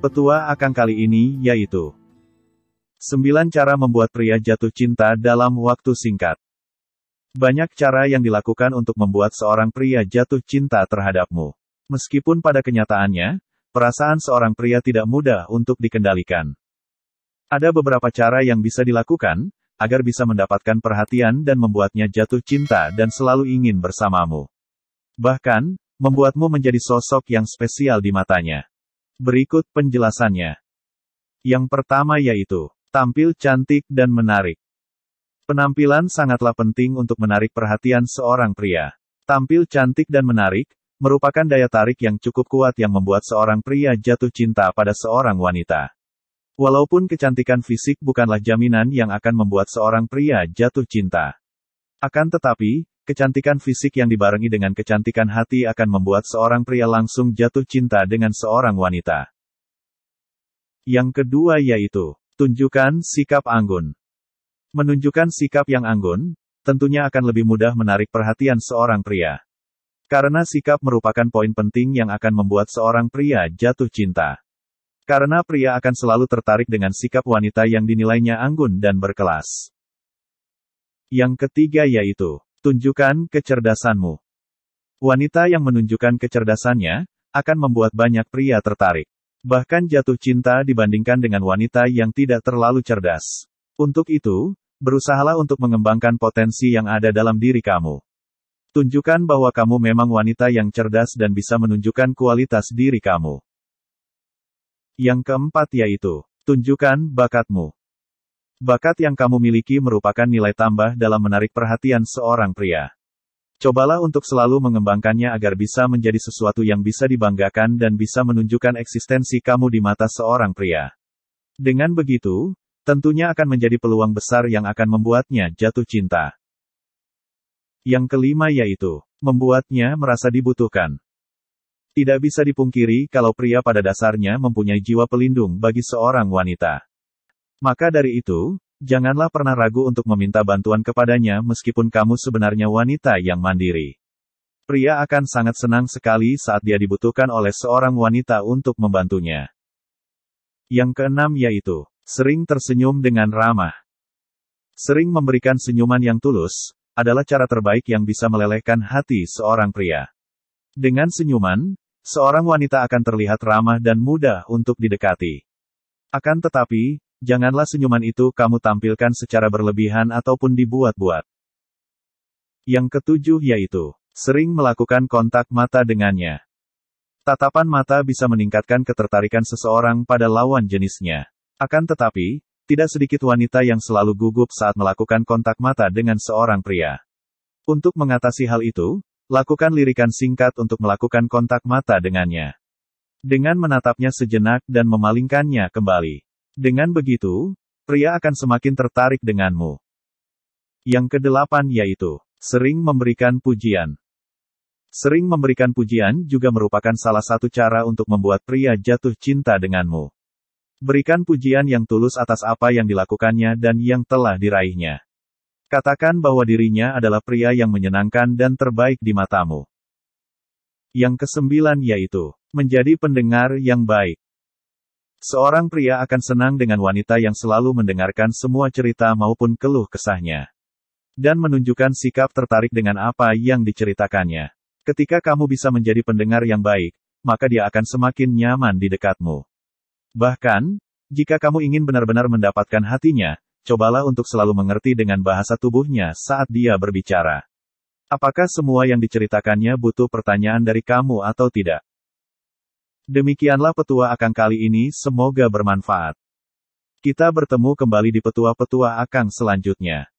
Petua akan kali ini yaitu 9 cara membuat pria jatuh cinta dalam waktu singkat. Banyak cara yang dilakukan untuk membuat seorang pria jatuh cinta terhadapmu. Meskipun pada kenyataannya, perasaan seorang pria tidak mudah untuk dikendalikan. Ada beberapa cara yang bisa dilakukan agar bisa mendapatkan perhatian dan membuatnya jatuh cinta dan selalu ingin bersamamu. Bahkan, membuatmu menjadi sosok yang spesial di matanya. Berikut penjelasannya. Yang pertama yaitu, tampil cantik dan menarik. Penampilan sangatlah penting untuk menarik perhatian seorang pria. Tampil cantik dan menarik, merupakan daya tarik yang cukup kuat yang membuat seorang pria jatuh cinta pada seorang wanita. Walaupun kecantikan fisik bukanlah jaminan yang akan membuat seorang pria jatuh cinta. Akan tetapi, Kecantikan fisik yang dibarengi dengan kecantikan hati akan membuat seorang pria langsung jatuh cinta dengan seorang wanita. Yang kedua yaitu, tunjukkan sikap anggun. Menunjukkan sikap yang anggun, tentunya akan lebih mudah menarik perhatian seorang pria. Karena sikap merupakan poin penting yang akan membuat seorang pria jatuh cinta. Karena pria akan selalu tertarik dengan sikap wanita yang dinilainya anggun dan berkelas. Yang ketiga yaitu Tunjukkan kecerdasanmu. Wanita yang menunjukkan kecerdasannya akan membuat banyak pria tertarik. Bahkan jatuh cinta dibandingkan dengan wanita yang tidak terlalu cerdas. Untuk itu, berusahalah untuk mengembangkan potensi yang ada dalam diri kamu. Tunjukkan bahwa kamu memang wanita yang cerdas dan bisa menunjukkan kualitas diri kamu. Yang keempat yaitu, tunjukkan bakatmu. Bakat yang kamu miliki merupakan nilai tambah dalam menarik perhatian seorang pria. Cobalah untuk selalu mengembangkannya agar bisa menjadi sesuatu yang bisa dibanggakan dan bisa menunjukkan eksistensi kamu di mata seorang pria. Dengan begitu, tentunya akan menjadi peluang besar yang akan membuatnya jatuh cinta. Yang kelima yaitu membuatnya merasa dibutuhkan. Tidak bisa dipungkiri kalau pria pada dasarnya mempunyai jiwa pelindung bagi seorang wanita. Maka dari itu, janganlah pernah ragu untuk meminta bantuan kepadanya meskipun kamu sebenarnya wanita yang mandiri. Pria akan sangat senang sekali saat dia dibutuhkan oleh seorang wanita untuk membantunya. Yang keenam yaitu, sering tersenyum dengan ramah. Sering memberikan senyuman yang tulus, adalah cara terbaik yang bisa melelehkan hati seorang pria. Dengan senyuman, seorang wanita akan terlihat ramah dan mudah untuk didekati. Akan tetapi, Janganlah senyuman itu kamu tampilkan secara berlebihan ataupun dibuat-buat. Yang ketujuh yaitu, sering melakukan kontak mata dengannya. Tatapan mata bisa meningkatkan ketertarikan seseorang pada lawan jenisnya. Akan tetapi, tidak sedikit wanita yang selalu gugup saat melakukan kontak mata dengan seorang pria. Untuk mengatasi hal itu, lakukan lirikan singkat untuk melakukan kontak mata dengannya. Dengan menatapnya sejenak dan memalingkannya kembali. Dengan begitu, pria akan semakin tertarik denganmu. Yang kedelapan yaitu, sering memberikan pujian. Sering memberikan pujian juga merupakan salah satu cara untuk membuat pria jatuh cinta denganmu. Berikan pujian yang tulus atas apa yang dilakukannya dan yang telah diraihnya. Katakan bahwa dirinya adalah pria yang menyenangkan dan terbaik di matamu. Yang kesembilan yaitu menjadi pendengar yang baik. Seorang pria akan senang dengan wanita yang selalu mendengarkan semua cerita maupun keluh kesahnya. Dan menunjukkan sikap tertarik dengan apa yang diceritakannya. Ketika kamu bisa menjadi pendengar yang baik, maka dia akan semakin nyaman di dekatmu. Bahkan, jika kamu ingin benar-benar mendapatkan hatinya, cobalah untuk selalu mengerti dengan bahasa tubuhnya saat dia berbicara. Apakah semua yang diceritakannya butuh pertanyaan dari kamu atau tidak? Demikianlah petua Akang kali ini, semoga bermanfaat. Kita bertemu kembali di petua-petua Akang selanjutnya.